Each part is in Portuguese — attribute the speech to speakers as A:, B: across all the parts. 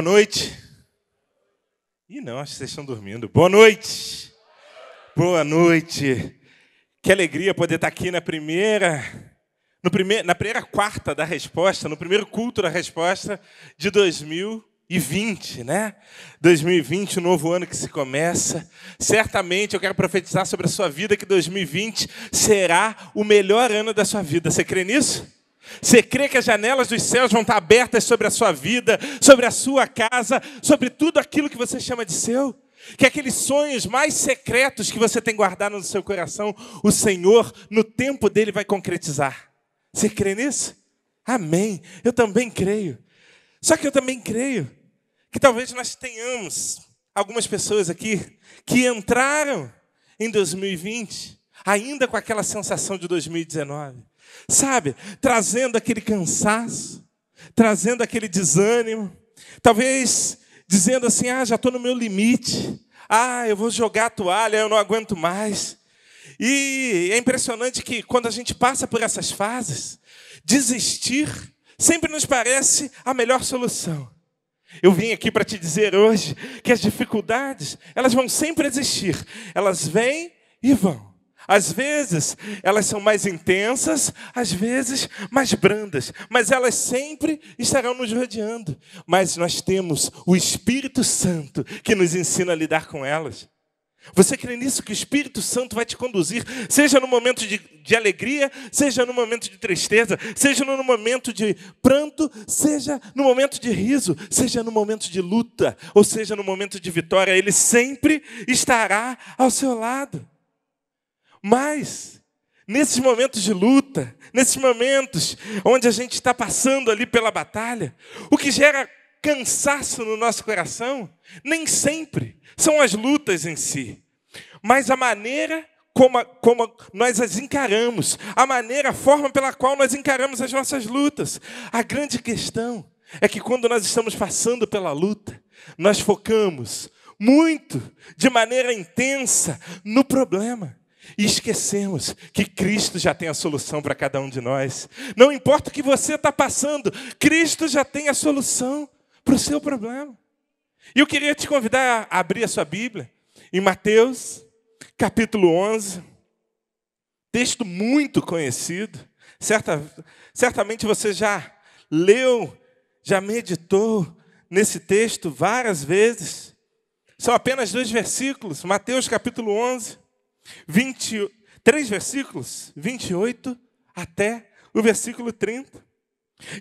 A: Boa noite. E não, acho que vocês estão dormindo. Boa noite. Boa noite. Que alegria poder estar aqui na primeira, no primeir, na primeira quarta da resposta, no primeiro culto da resposta de 2020, né? 2020, um novo ano que se começa. Certamente eu quero profetizar sobre a sua vida que 2020 será o melhor ano da sua vida. Você crê nisso? Você crê que as janelas dos céus vão estar abertas sobre a sua vida, sobre a sua casa, sobre tudo aquilo que você chama de seu? Que aqueles sonhos mais secretos que você tem guardado no seu coração, o Senhor, no tempo dele, vai concretizar. Você crê nisso? Amém. Eu também creio. Só que eu também creio que talvez nós tenhamos algumas pessoas aqui que entraram em 2020 ainda com aquela sensação de 2019, sabe? Trazendo aquele cansaço, trazendo aquele desânimo, talvez dizendo assim: ah, já estou no meu limite, ah, eu vou jogar a toalha, eu não aguento mais. E é impressionante que quando a gente passa por essas fases, desistir sempre nos parece a melhor solução. Eu vim aqui para te dizer hoje que as dificuldades, elas vão sempre existir. Elas vêm e vão. Às vezes elas são mais intensas, às vezes mais brandas, mas elas sempre estarão nos rodeando. Mas nós temos o Espírito Santo que nos ensina a lidar com elas. Você crê nisso que o Espírito Santo vai te conduzir, seja no momento de, de alegria, seja no momento de tristeza, seja no momento de pranto, seja no momento de riso, seja no momento de luta, ou seja no momento de vitória, Ele sempre estará ao seu lado. Mas, nesses momentos de luta, nesses momentos onde a gente está passando ali pela batalha, o que gera cansaço no nosso coração, nem sempre são as lutas em si, mas a maneira como, como, nós as encaramos, a maneira, a forma pela qual nós encaramos as nossas lutas. A grande questão é que quando nós estamos passando pela luta, nós focamos muito, de maneira intensa, no problema. E esquecemos que Cristo já tem a solução para cada um de nós. Não importa o que você está passando, Cristo já tem a solução para o seu problema. E eu queria te convidar a abrir a sua Bíblia em Mateus, capítulo 11, texto muito conhecido. Certa, certamente você já leu, já meditou nesse texto várias vezes. São apenas dois versículos, Mateus capítulo 11. 20, três versículos, 28 até o versículo 30.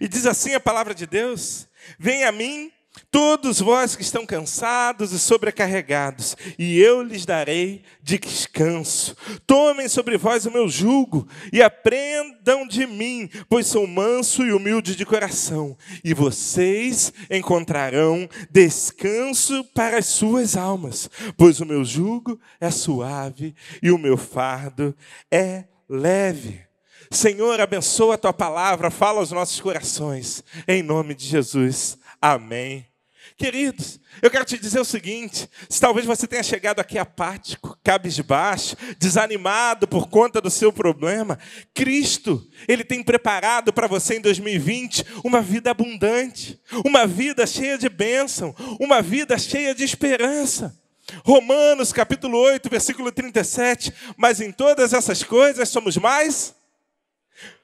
A: E diz assim a palavra de Deus: Vem a mim Todos vós que estão cansados e sobrecarregados, e eu lhes darei descanso. Tomem sobre vós o meu jugo e aprendam de mim, pois sou manso e humilde de coração, e vocês encontrarão descanso para as suas almas, pois o meu jugo é suave e o meu fardo é leve. Senhor, abençoa a tua palavra, fala aos nossos corações, em nome de Jesus. Amém. Queridos, eu quero te dizer o seguinte: se talvez você tenha chegado aqui apático, cabisbaixo, desanimado por conta do seu problema, Cristo, Ele tem preparado para você em 2020 uma vida abundante, uma vida cheia de bênção, uma vida cheia de esperança. Romanos capítulo 8, versículo 37. Mas em todas essas coisas somos mais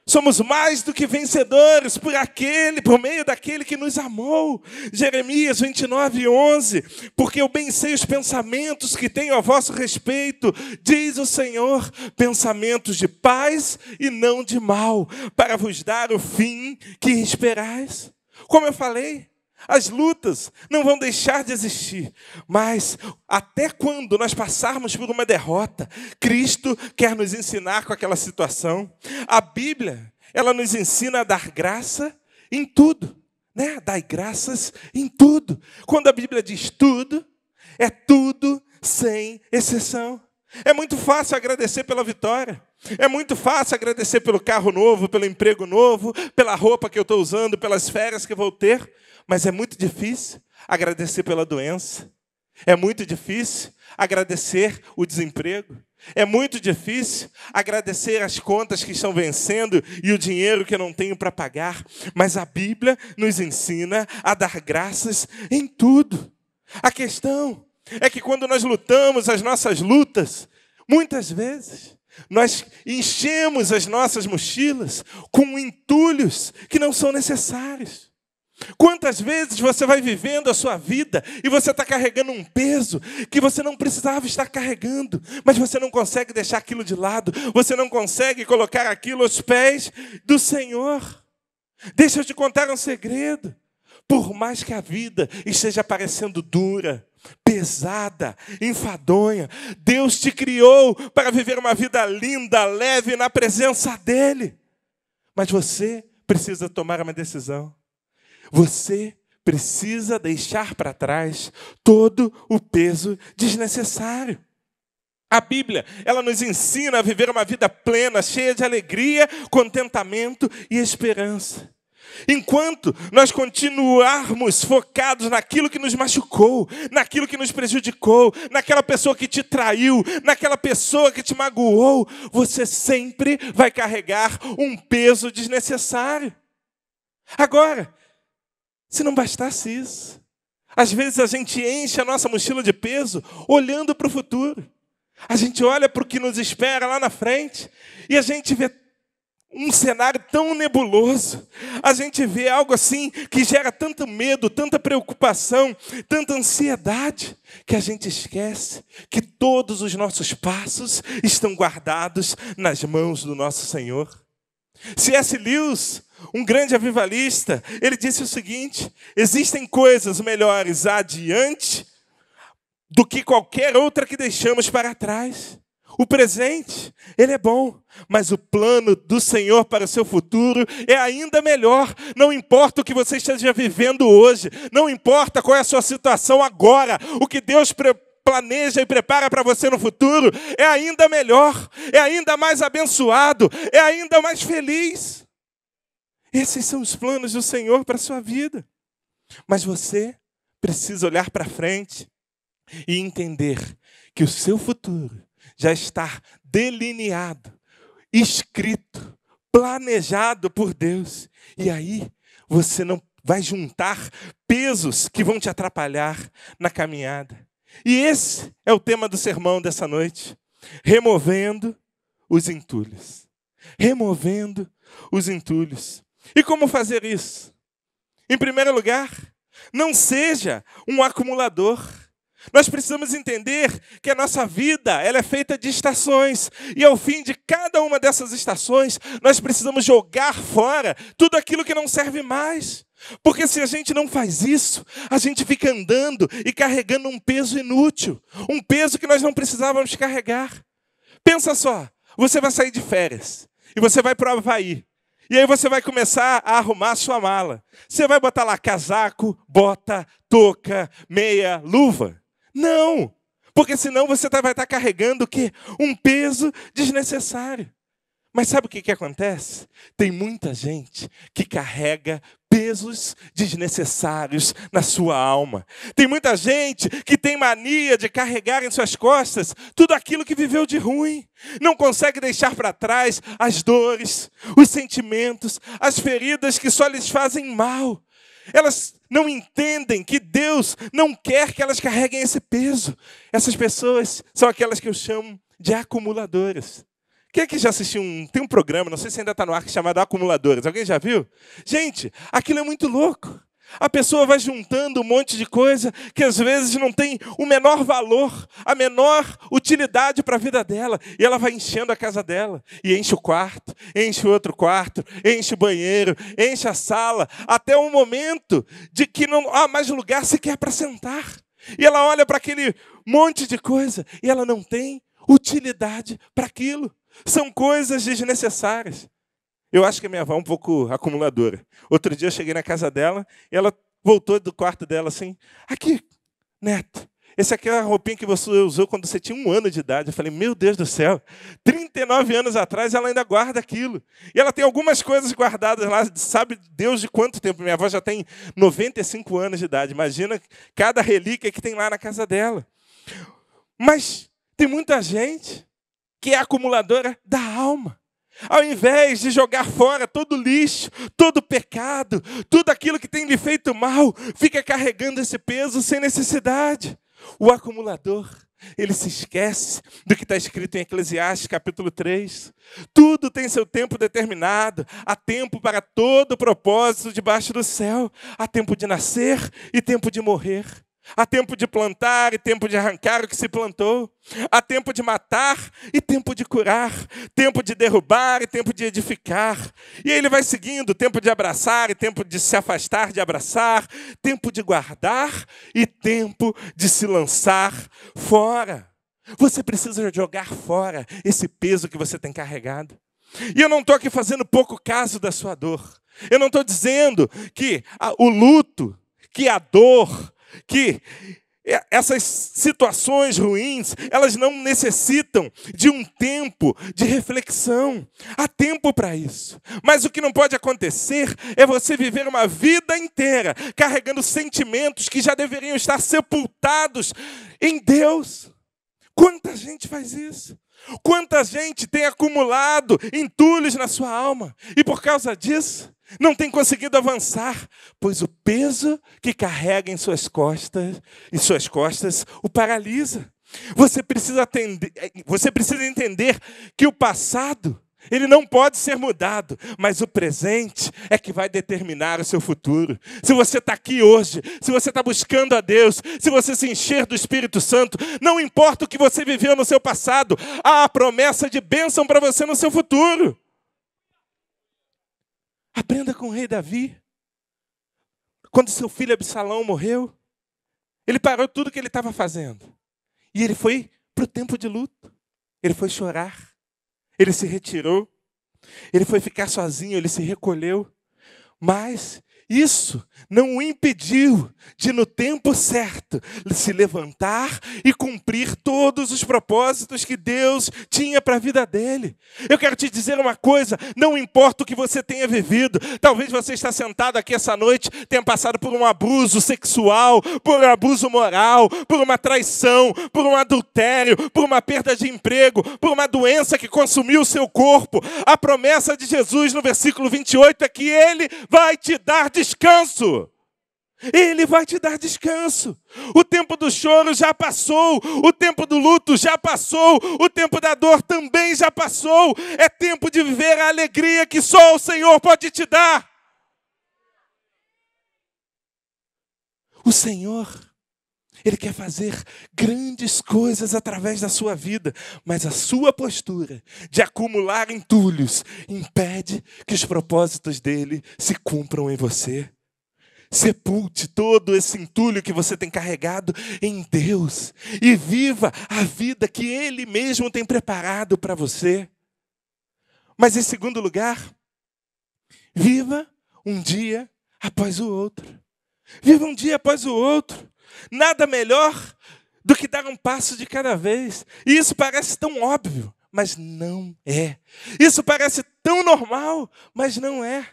A: Somos mais do que vencedores por aquele, por meio daquele que nos amou. Jeremias 29, 11. Porque eu bem sei os pensamentos que tenho a vosso respeito, diz o Senhor, pensamentos de paz e não de mal, para vos dar o fim que esperais. Como eu falei, as lutas não vão deixar de existir, mas até quando nós passarmos por uma derrota, Cristo quer nos ensinar com aquela situação. A Bíblia, ela nos ensina a dar graça em tudo, né? Dai graças em tudo. Quando a Bíblia diz tudo, é tudo sem exceção. É muito fácil agradecer pela vitória. É muito fácil agradecer pelo carro novo, pelo emprego novo, pela roupa que eu estou usando, pelas férias que vou ter. Mas é muito difícil agradecer pela doença. É muito difícil agradecer o desemprego. É muito difícil agradecer as contas que estão vencendo e o dinheiro que eu não tenho para pagar. Mas a Bíblia nos ensina a dar graças em tudo. A questão é que quando nós lutamos as nossas lutas, muitas vezes nós enchemos as nossas mochilas com entulhos que não são necessários. Quantas vezes você vai vivendo a sua vida e você está carregando um peso que você não precisava estar carregando, mas você não consegue deixar aquilo de lado, você não consegue colocar aquilo aos pés do Senhor. Deixa eu te contar um segredo. Por mais que a vida esteja parecendo dura, pesada, enfadonha, Deus te criou para viver uma vida linda, leve na presença dEle. Mas você precisa tomar uma decisão. Você precisa deixar para trás todo o peso desnecessário. A Bíblia, ela nos ensina a viver uma vida plena, cheia de alegria, contentamento e esperança. Enquanto nós continuarmos focados naquilo que nos machucou, naquilo que nos prejudicou, naquela pessoa que te traiu, naquela pessoa que te magoou, você sempre vai carregar um peso desnecessário. Agora, se não bastasse isso. Às vezes a gente enche a nossa mochila de peso olhando para o futuro. A gente olha para o que nos espera lá na frente e a gente vê um cenário tão nebuloso. A gente vê algo assim que gera tanto medo, tanta preocupação, tanta ansiedade, que a gente esquece que todos os nossos passos estão guardados nas mãos do nosso Senhor. C.S. Lewis um grande avivalista, ele disse o seguinte: existem coisas melhores adiante do que qualquer outra que deixamos para trás. O presente, ele é bom, mas o plano do Senhor para o seu futuro é ainda melhor. Não importa o que você esteja vivendo hoje, não importa qual é a sua situação agora, o que Deus planeja e prepara para você no futuro é ainda melhor, é ainda mais abençoado, é ainda mais feliz. Esses são os planos do Senhor para a sua vida. Mas você precisa olhar para frente e entender que o seu futuro já está delineado, escrito, planejado por Deus. E aí você não vai juntar pesos que vão te atrapalhar na caminhada. E esse é o tema do sermão dessa noite: removendo os entulhos. Removendo os entulhos. E como fazer isso? Em primeiro lugar, não seja um acumulador. Nós precisamos entender que a nossa vida ela é feita de estações, e ao fim de cada uma dessas estações, nós precisamos jogar fora tudo aquilo que não serve mais. Porque se a gente não faz isso, a gente fica andando e carregando um peso inútil, um peso que nós não precisávamos carregar. Pensa só, você vai sair de férias e você vai para o Havaí. E aí você vai começar a arrumar a sua mala. Você vai botar lá casaco, bota, touca, meia, luva? Não! Porque senão você tá, vai estar tá carregando o quê? Um peso desnecessário. Mas sabe o que, que acontece? Tem muita gente que carrega pesos desnecessários na sua alma. Tem muita gente que tem mania de carregar em suas costas tudo aquilo que viveu de ruim, não consegue deixar para trás as dores, os sentimentos, as feridas que só lhes fazem mal. Elas não entendem que Deus não quer que elas carreguem esse peso. Essas pessoas são aquelas que eu chamo de acumuladoras. Quem é que já assistiu um. Tem um programa, não sei se ainda está no ar, é chamado Acumuladores. Alguém já viu? Gente, aquilo é muito louco. A pessoa vai juntando um monte de coisa que às vezes não tem o menor valor, a menor utilidade para a vida dela. E ela vai enchendo a casa dela. E enche o quarto, enche o outro quarto, enche o banheiro, enche a sala, até o um momento de que não há mais lugar sequer para sentar. E ela olha para aquele monte de coisa e ela não tem utilidade para aquilo. São coisas desnecessárias. Eu acho que a minha avó é um pouco acumuladora. Outro dia eu cheguei na casa dela e ela voltou do quarto dela assim: Aqui, neto, essa aqui é a roupinha que você usou quando você tinha um ano de idade. Eu falei: Meu Deus do céu, 39 anos atrás ela ainda guarda aquilo. E ela tem algumas coisas guardadas lá, sabe Deus de quanto tempo. Minha avó já tem 95 anos de idade. Imagina cada relíquia que tem lá na casa dela. Mas tem muita gente que é acumuladora da alma. Ao invés de jogar fora todo lixo, todo pecado, tudo aquilo que tem lhe feito mal, fica carregando esse peso sem necessidade. O acumulador, ele se esquece do que está escrito em Eclesiastes capítulo 3. Tudo tem seu tempo determinado, há tempo para todo propósito debaixo do céu, há tempo de nascer e tempo de morrer Há tempo de plantar e tempo de arrancar o que se plantou. Há tempo de matar e tempo de curar. Tempo de derrubar e tempo de edificar. E ele vai seguindo: tempo de abraçar e tempo de se afastar de abraçar. Tempo de guardar e tempo de se lançar fora. Você precisa jogar fora esse peso que você tem carregado. E eu não estou aqui fazendo pouco caso da sua dor. Eu não estou dizendo que o luto, que a dor, que é, essas situações ruins, elas não necessitam de um tempo de reflexão. Há tempo para isso. Mas o que não pode acontecer é você viver uma vida inteira carregando sentimentos que já deveriam estar sepultados em Deus. Quanta gente faz isso? Quanta gente tem acumulado entulhos na sua alma e por causa disso não tem conseguido avançar, pois o peso que carrega em suas costas, em suas costas, o paralisa. Você precisa, atender, eh, você precisa entender que o passado ele não pode ser mudado, mas o presente é que vai determinar o seu futuro. Se você está aqui hoje, se você está buscando a Deus, se você se encher do Espírito Santo, não importa o que você viveu no seu passado, há a promessa de bênção para você no seu futuro. Aprenda com o rei Davi. Quando seu filho Absalão morreu, ele parou tudo que ele estava fazendo. E ele foi para o tempo de luto. Ele foi chorar. Ele se retirou. Ele foi ficar sozinho, ele se recolheu. Mas isso não o impediu de, no tempo certo, se levantar e cumprir todos os propósitos que Deus tinha para a vida dele. Eu quero te dizer uma coisa: não importa o que você tenha vivido, talvez você está sentado aqui essa noite, tenha passado por um abuso sexual, por um abuso moral, por uma traição, por um adultério, por uma perda de emprego, por uma doença que consumiu o seu corpo. A promessa de Jesus no versículo 28 é que ele vai te dar descanso. Ele vai te dar descanso. O tempo do choro já passou, o tempo do luto já passou, o tempo da dor também já passou. É tempo de viver a alegria que só o Senhor pode te dar. O Senhor ele quer fazer grandes coisas através da sua vida, mas a sua postura de acumular entulhos impede que os propósitos dele se cumpram em você. Sepulte todo esse entulho que você tem carregado em Deus e viva a vida que Ele mesmo tem preparado para você. Mas em segundo lugar, viva um dia após o outro. Viva um dia após o outro. Nada melhor do que dar um passo de cada vez. E isso parece tão óbvio, mas não é. Isso parece tão normal, mas não é.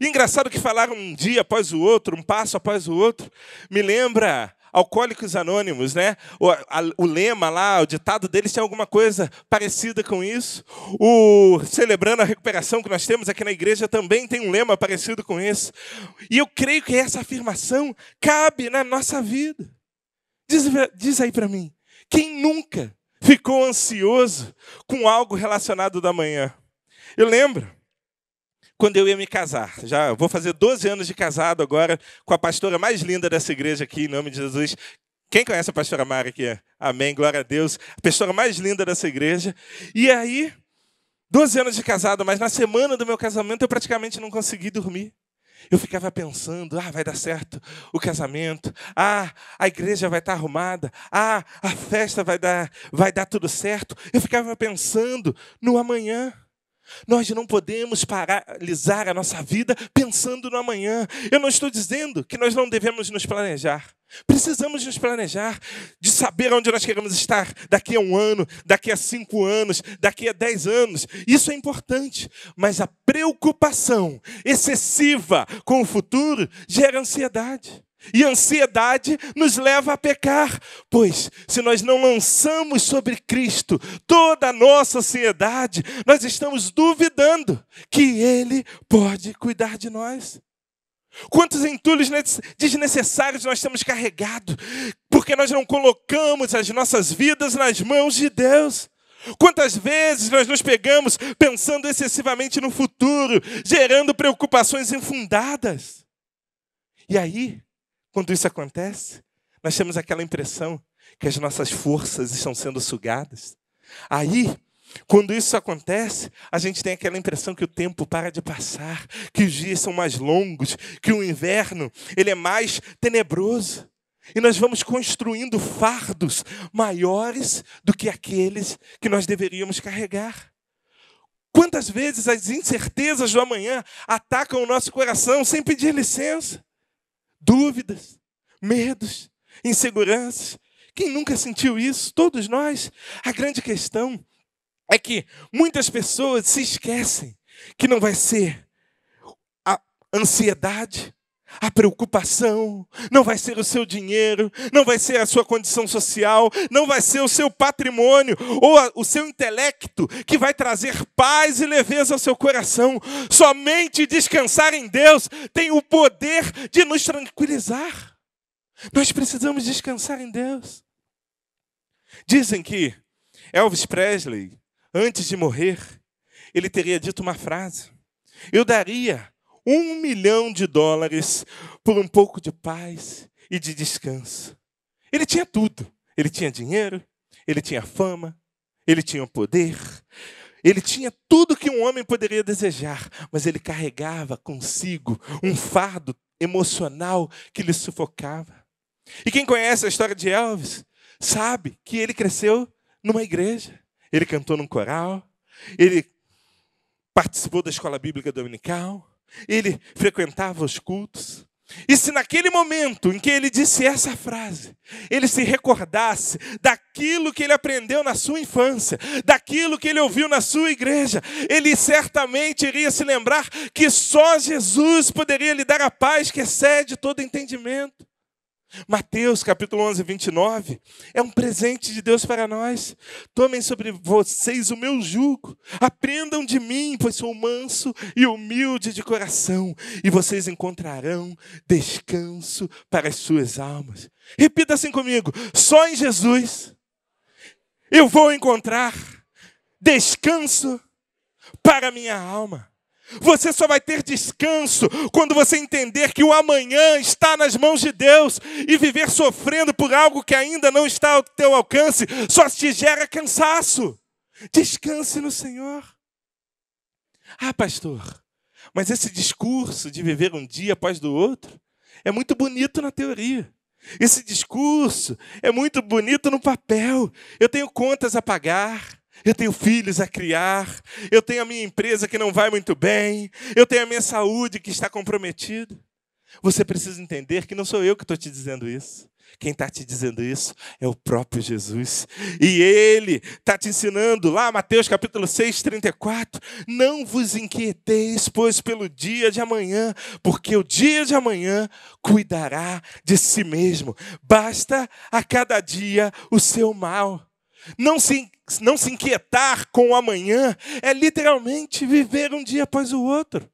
A: E engraçado que falaram um dia após o outro, um passo após o outro, me lembra Alcoólicos Anônimos, né? O, a, o lema lá, o ditado deles tem alguma coisa parecida com isso. O Celebrando a Recuperação que nós temos aqui na igreja também tem um lema parecido com esse. E eu creio que essa afirmação cabe na nossa vida. Diz, diz aí para mim, quem nunca ficou ansioso com algo relacionado da manhã? Eu lembro quando eu ia me casar. Já vou fazer 12 anos de casado agora com a pastora mais linda dessa igreja aqui, em nome de Jesus. Quem conhece a pastora Mari aqui? Amém, glória a Deus. A pastora mais linda dessa igreja. E aí, 12 anos de casado, mas na semana do meu casamento eu praticamente não consegui dormir. Eu ficava pensando, ah, vai dar certo o casamento, ah, a igreja vai estar arrumada, ah, a festa vai dar, vai dar tudo certo. Eu ficava pensando no amanhã. Nós não podemos paralisar a nossa vida pensando no amanhã. Eu não estou dizendo que nós não devemos nos planejar. Precisamos nos planejar, de saber onde nós queremos estar daqui a um ano, daqui a cinco anos, daqui a dez anos. Isso é importante, mas a preocupação excessiva com o futuro gera ansiedade. E ansiedade nos leva a pecar, pois se nós não lançamos sobre Cristo toda a nossa ansiedade, nós estamos duvidando que Ele pode cuidar de nós. Quantos entulhos desnecessários nós temos carregado, porque nós não colocamos as nossas vidas nas mãos de Deus. Quantas vezes nós nos pegamos pensando excessivamente no futuro, gerando preocupações infundadas. E aí, quando isso acontece, nós temos aquela impressão que as nossas forças estão sendo sugadas. Aí, quando isso acontece, a gente tem aquela impressão que o tempo para de passar, que os dias são mais longos, que o inverno ele é mais tenebroso. E nós vamos construindo fardos maiores do que aqueles que nós deveríamos carregar. Quantas vezes as incertezas do amanhã atacam o nosso coração sem pedir licença? dúvidas, medos, inseguranças. Quem nunca sentiu isso? Todos nós. A grande questão é que muitas pessoas se esquecem que não vai ser a ansiedade, a preocupação não vai ser o seu dinheiro, não vai ser a sua condição social, não vai ser o seu patrimônio ou a, o seu intelecto que vai trazer paz e leveza ao seu coração. Somente descansar em Deus tem o poder de nos tranquilizar. Nós precisamos descansar em Deus. Dizem que Elvis Presley, antes de morrer, ele teria dito uma frase: Eu daria um milhão de dólares por um pouco de paz e de descanso. Ele tinha tudo. Ele tinha dinheiro, ele tinha fama, ele tinha poder, ele tinha tudo que um homem poderia desejar, mas ele carregava consigo um fardo emocional que lhe sufocava. E quem conhece a história de Elvis sabe que ele cresceu numa igreja, ele cantou num coral, ele participou da escola bíblica dominical, ele frequentava os cultos. E se naquele momento em que ele disse essa frase, ele se recordasse daquilo que ele aprendeu na sua infância, daquilo que ele ouviu na sua igreja, ele certamente iria se lembrar que só Jesus poderia lhe dar a paz que excede todo entendimento. Mateus capítulo 11, 29, é um presente de Deus para nós. Tomem sobre vocês o meu jugo, aprendam de mim, pois sou manso e humilde de coração, e vocês encontrarão descanso para as suas almas. Repita assim comigo: só em Jesus eu vou encontrar descanso para a minha alma. Você só vai ter descanso quando você entender que o amanhã está nas mãos de Deus e viver sofrendo por algo que ainda não está ao teu alcance só te gera cansaço. Descanse no Senhor. Ah, pastor, mas esse discurso de viver um dia após do outro é muito bonito na teoria. Esse discurso é muito bonito no papel. Eu tenho contas a pagar, eu tenho filhos a criar, eu tenho a minha empresa que não vai muito bem, eu tenho a minha saúde que está comprometida. Você precisa entender que não sou eu que estou te dizendo isso. Quem está te dizendo isso é o próprio Jesus. E ele está te ensinando lá, Mateus capítulo 6, 34. Não vos inquieteis, pois, pelo dia de amanhã, porque o dia de amanhã cuidará de si mesmo. Basta a cada dia o seu mal. Não se não se inquietar com o amanhã é literalmente viver um dia após o outro.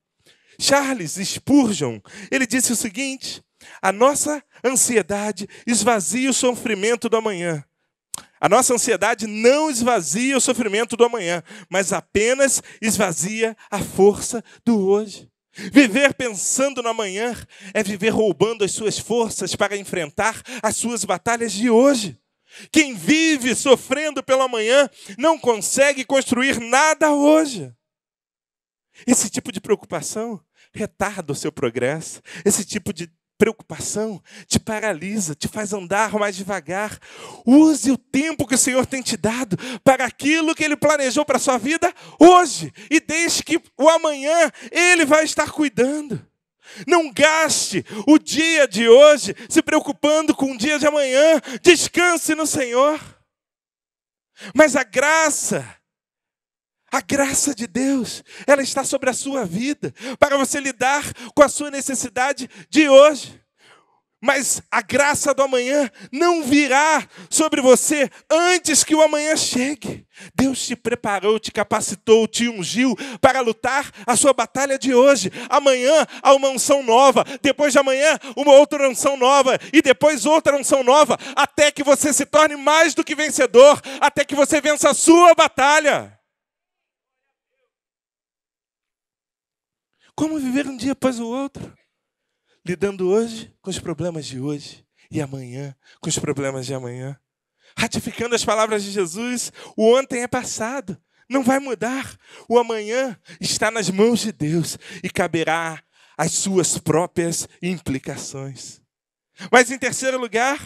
A: Charles Spurgeon, ele disse o seguinte: a nossa ansiedade esvazia o sofrimento do amanhã. A nossa ansiedade não esvazia o sofrimento do amanhã, mas apenas esvazia a força do hoje. Viver pensando no amanhã é viver roubando as suas forças para enfrentar as suas batalhas de hoje. Quem vive sofrendo pela manhã não consegue construir nada hoje. Esse tipo de preocupação retarda o seu progresso. Esse tipo de preocupação te paralisa, te faz andar mais devagar. Use o tempo que o Senhor tem te dado para aquilo que Ele planejou para a sua vida hoje. E deixe que o amanhã Ele vai estar cuidando. Não gaste o dia de hoje se preocupando com o dia de amanhã. Descanse no Senhor. Mas a graça, a graça de Deus, ela está sobre a sua vida para você lidar com a sua necessidade de hoje mas a graça do amanhã não virá sobre você antes que o amanhã chegue. Deus te preparou, te capacitou, te ungiu para lutar a sua batalha de hoje. Amanhã há uma unção nova, depois de amanhã, uma outra unção nova, e depois outra unção nova, até que você se torne mais do que vencedor, até que você vença a sua batalha. Como viver um dia após o outro? lidando hoje com os problemas de hoje e amanhã com os problemas de amanhã. Ratificando as palavras de Jesus, o ontem é passado, não vai mudar. O amanhã está nas mãos de Deus e caberá às suas próprias implicações. Mas em terceiro lugar,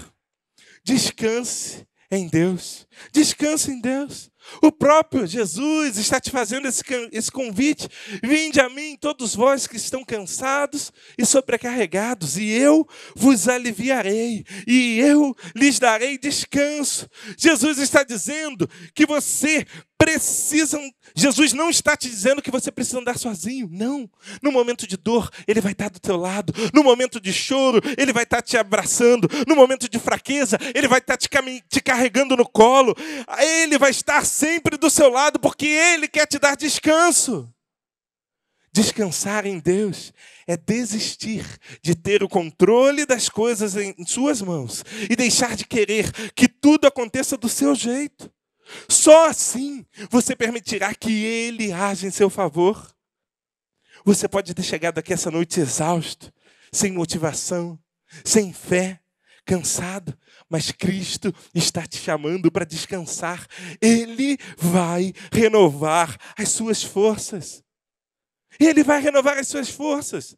A: descanse em Deus. Descanse em Deus. O próprio Jesus está te fazendo esse, esse convite. Vinde a mim, todos vós que estão cansados e sobrecarregados, e eu vos aliviarei, e eu lhes darei descanso. Jesus está dizendo que você precisa. Jesus não está te dizendo que você precisa andar sozinho. Não. No momento de dor, Ele vai estar do teu lado. No momento de choro, Ele vai estar te abraçando. No momento de fraqueza, Ele vai estar te, te carregando no colo. Ele vai estar sempre do seu lado, porque Ele quer te dar descanso. Descansar em Deus é desistir de ter o controle das coisas em suas mãos e deixar de querer que tudo aconteça do seu jeito. Só assim você permitirá que Ele age em seu favor. Você pode ter chegado aqui essa noite exausto, sem motivação, sem fé, cansado, mas Cristo está te chamando para descansar. Ele vai renovar as suas forças. Ele vai renovar as suas forças.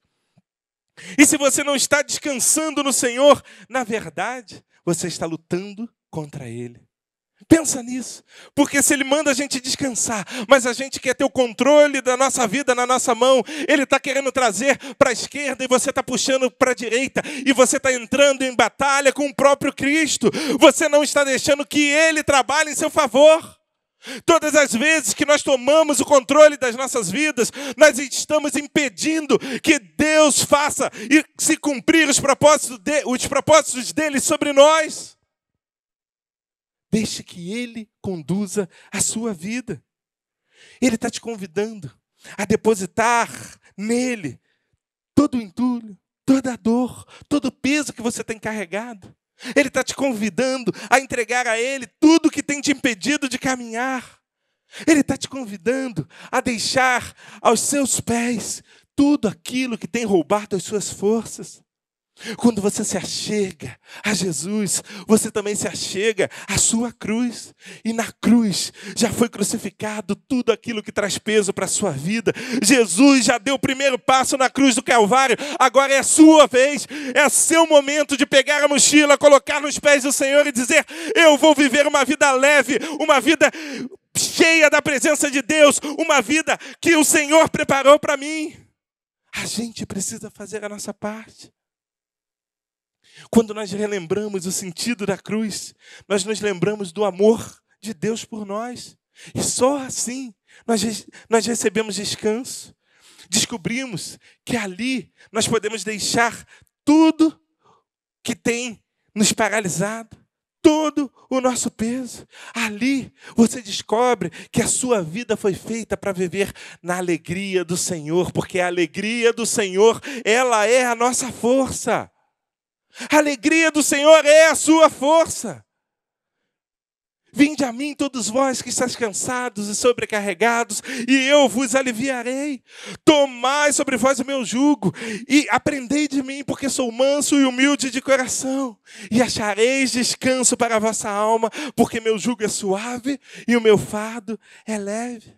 A: E se você não está descansando no Senhor, na verdade, você está lutando contra Ele. Pensa nisso. Porque se Ele manda a gente descansar, mas a gente quer ter o controle da nossa vida na nossa mão, Ele está querendo trazer para a esquerda e você está puxando para a direita, e você está entrando em batalha com o próprio Cristo. Você não está deixando que Ele trabalhe em seu favor. Todas as vezes que nós tomamos o controle das nossas vidas, nós estamos impedindo que Deus faça e se cumprir os propósitos, de, os propósitos dele sobre nós. Deixe que Ele conduza a sua vida. Ele está te convidando a depositar nele todo o entulho, toda a dor, todo o peso que você tem carregado. Ele está te convidando a entregar a Ele tudo que tem te impedido de caminhar. Ele está te convidando a deixar aos seus pés tudo aquilo que tem roubado as suas forças. Quando você se achega a Jesus, você também se achega à sua cruz. E na cruz já foi crucificado tudo aquilo que traz peso para a sua vida. Jesus já deu o primeiro passo na cruz do Calvário. Agora é a sua vez, é seu momento de pegar a mochila, colocar nos pés do Senhor e dizer: Eu vou viver uma vida leve, uma vida cheia da presença de Deus, uma vida que o Senhor preparou para mim. A gente precisa fazer a nossa parte. Quando nós relembramos o sentido da cruz, nós nos lembramos do amor de Deus por nós. E só assim nós, nós recebemos descanso. Descobrimos que ali nós podemos deixar tudo que tem nos paralisado, todo o nosso peso. Ali você descobre que a sua vida foi feita para viver na alegria do Senhor, porque a alegria do Senhor, ela é a nossa força. A alegria do Senhor é a sua força. Vinde a mim, todos vós que estáis cansados e sobrecarregados, e eu vos aliviarei. Tomai sobre vós o meu jugo, e aprendei de mim, porque sou manso e humilde de coração, e achareis descanso para a vossa alma, porque meu jugo é suave e o meu fardo é leve.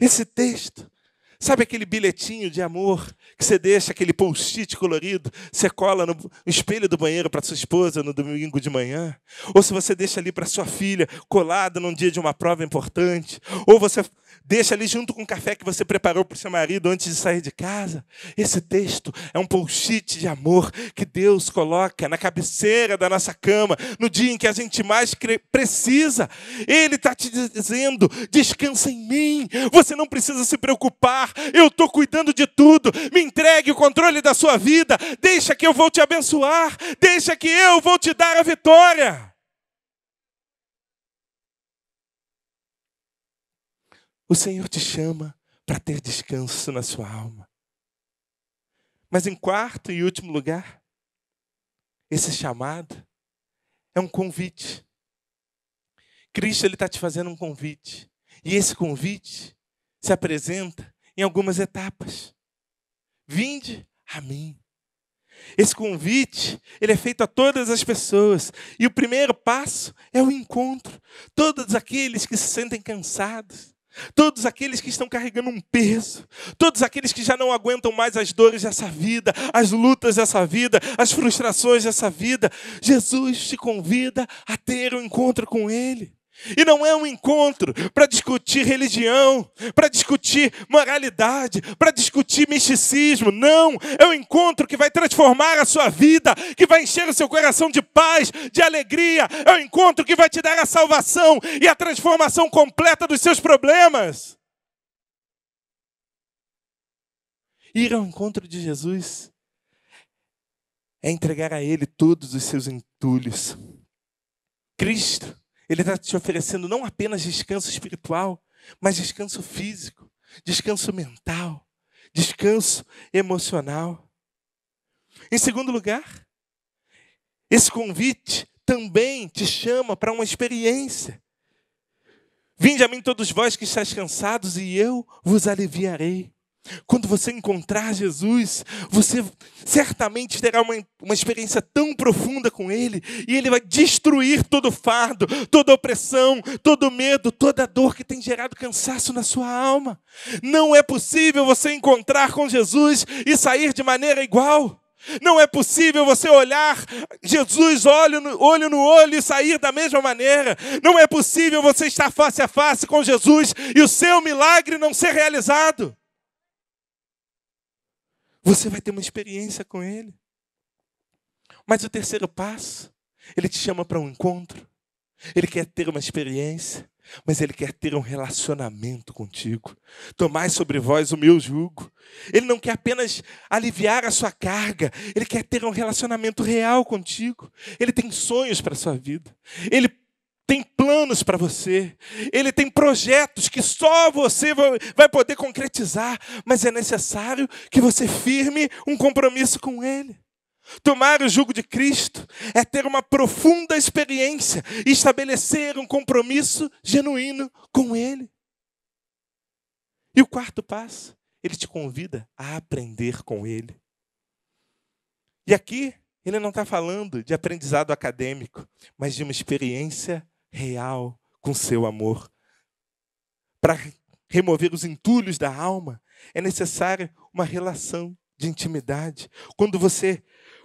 A: Esse texto, sabe aquele bilhetinho de amor que você deixa aquele post-it colorido, você cola no espelho do banheiro para sua esposa no domingo de manhã, ou se você deixa ali para sua filha colada num dia de uma prova importante, ou você Deixa ali junto com o café que você preparou para o seu marido antes de sair de casa. Esse texto é um post de amor que Deus coloca na cabeceira da nossa cama, no dia em que a gente mais precisa. Ele está te dizendo: descansa em mim. Você não precisa se preocupar. Eu estou cuidando de tudo. Me entregue o controle da sua vida. Deixa que eu vou te abençoar. Deixa que eu vou te dar a vitória. O Senhor te chama para ter descanso na sua alma. Mas em quarto e último lugar, esse chamado é um convite. Cristo ele está te fazendo um convite. E esse convite se apresenta em algumas etapas. Vinde a mim. Esse convite, ele é feito a todas as pessoas. E o primeiro passo é o encontro. Todos aqueles que se sentem cansados, Todos aqueles que estão carregando um peso, todos aqueles que já não aguentam mais as dores dessa vida, as lutas dessa vida, as frustrações dessa vida, Jesus te convida a ter um encontro com Ele. E não é um encontro para discutir religião, para discutir moralidade, para discutir misticismo. Não, é um encontro que vai transformar a sua vida, que vai encher o seu coração de paz, de alegria. É um encontro que vai te dar a salvação e a transformação completa dos seus problemas. Ir ao encontro de Jesus é entregar a Ele todos os seus entulhos. Cristo ele está te oferecendo não apenas descanso espiritual, mas descanso físico, descanso mental, descanso emocional. Em segundo lugar, esse convite também te chama para uma experiência. Vinde a mim todos vós que estáis cansados e eu vos aliviarei. Quando você encontrar Jesus, você certamente terá uma, uma experiência tão profunda com Ele, e Ele vai destruir todo fardo, toda opressão, todo medo, toda dor que tem gerado cansaço na sua alma. Não é possível você encontrar com Jesus e sair de maneira igual. Não é possível você olhar Jesus olho no, olho no olho e sair da mesma maneira. Não é possível você estar face a face com Jesus e o seu milagre não ser realizado. Você vai ter uma experiência com Ele. Mas o terceiro passo, Ele te chama para um encontro. Ele quer ter uma experiência, mas ele quer ter um relacionamento contigo. Tomai sobre vós o meu jugo. Ele não quer apenas aliviar a sua carga, ele quer ter um relacionamento real contigo. Ele tem sonhos para a sua vida. Ele tem planos para você, Ele tem projetos que só você vai poder concretizar, mas é necessário que você firme um compromisso com Ele. Tomar o jugo de Cristo é ter uma profunda experiência e estabelecer um compromisso genuíno com Ele. E o quarto passo, ele te convida a aprender com Ele. E aqui, ele não está falando de aprendizado acadêmico, mas de uma experiência real com seu amor. Para remover os entulhos da alma, é necessária uma relação de intimidade. Quando você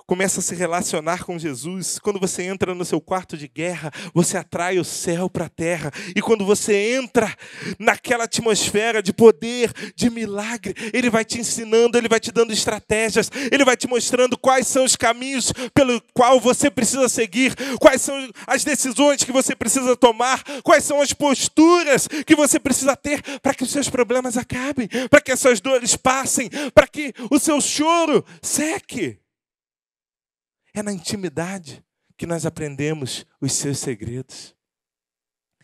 A: começa a se relacionar com Jesus, quando você entra no seu quarto de guerra, você atrai o céu para a terra. E quando você entra naquela atmosfera de poder, de milagre, ele vai te ensinando, ele vai te dando estratégias, ele vai te mostrando quais são os caminhos pelo qual você precisa seguir, quais são as decisões que você precisa tomar, quais são as posturas que você precisa ter para que os seus problemas acabem, para que as suas dores passem, para que o seu choro seque. É na intimidade que nós aprendemos os seus segredos.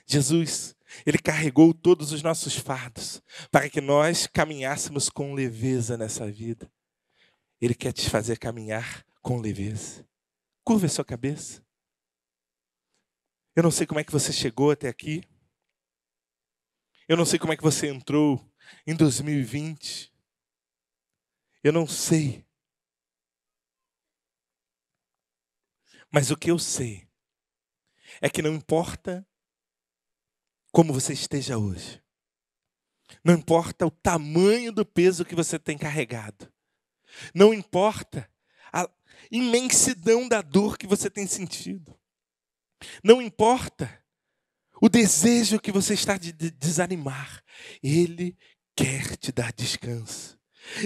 A: Jesus, ele carregou todos os nossos fardos para que nós caminhássemos com leveza nessa vida. Ele quer te fazer caminhar com leveza. Curva a sua cabeça. Eu não sei como é que você chegou até aqui. Eu não sei como é que você entrou em 2020. Eu não sei Mas o que eu sei é que não importa como você esteja hoje, não importa o tamanho do peso que você tem carregado, não importa a imensidão da dor que você tem sentido, não importa o desejo que você está de desanimar, Ele quer te dar descanso.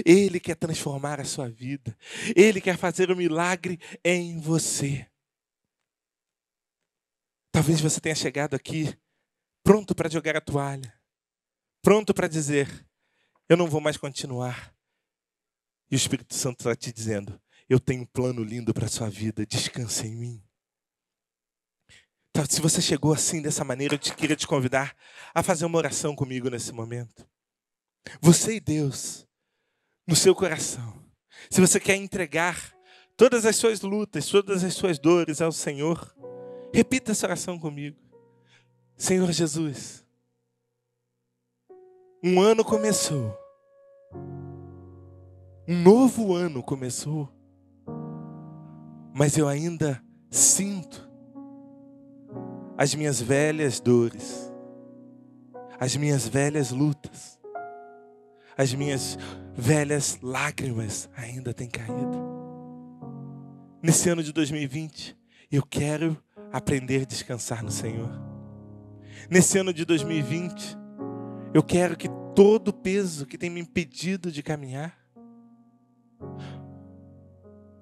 A: Ele quer transformar a sua vida. Ele quer fazer o um milagre em você. Talvez você tenha chegado aqui pronto para jogar a toalha, pronto para dizer: Eu não vou mais continuar. E o Espírito Santo está te dizendo: Eu tenho um plano lindo para a sua vida, Descanse em mim. Tá, se você chegou assim, dessa maneira, eu te queria te convidar a fazer uma oração comigo nesse momento. Você e Deus, no seu coração. Se você quer entregar todas as suas lutas, todas as suas dores ao Senhor, Repita essa oração comigo. Senhor Jesus, um ano começou. Um novo ano começou. Mas eu ainda sinto as minhas velhas dores, as minhas velhas lutas, as minhas velhas lágrimas ainda têm caído. Nesse ano de 2020, eu quero aprender a descansar no Senhor. Nesse ano de 2020, eu quero que todo o peso que tem me impedido de caminhar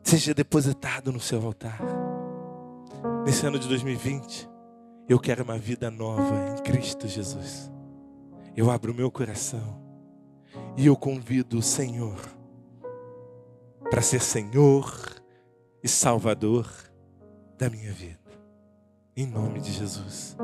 A: seja depositado no seu altar. Nesse ano de 2020, eu quero uma vida nova em Cristo Jesus. Eu abro o meu coração e eu convido o Senhor para ser Senhor e Salvador da minha vida. Em nome de Jesus.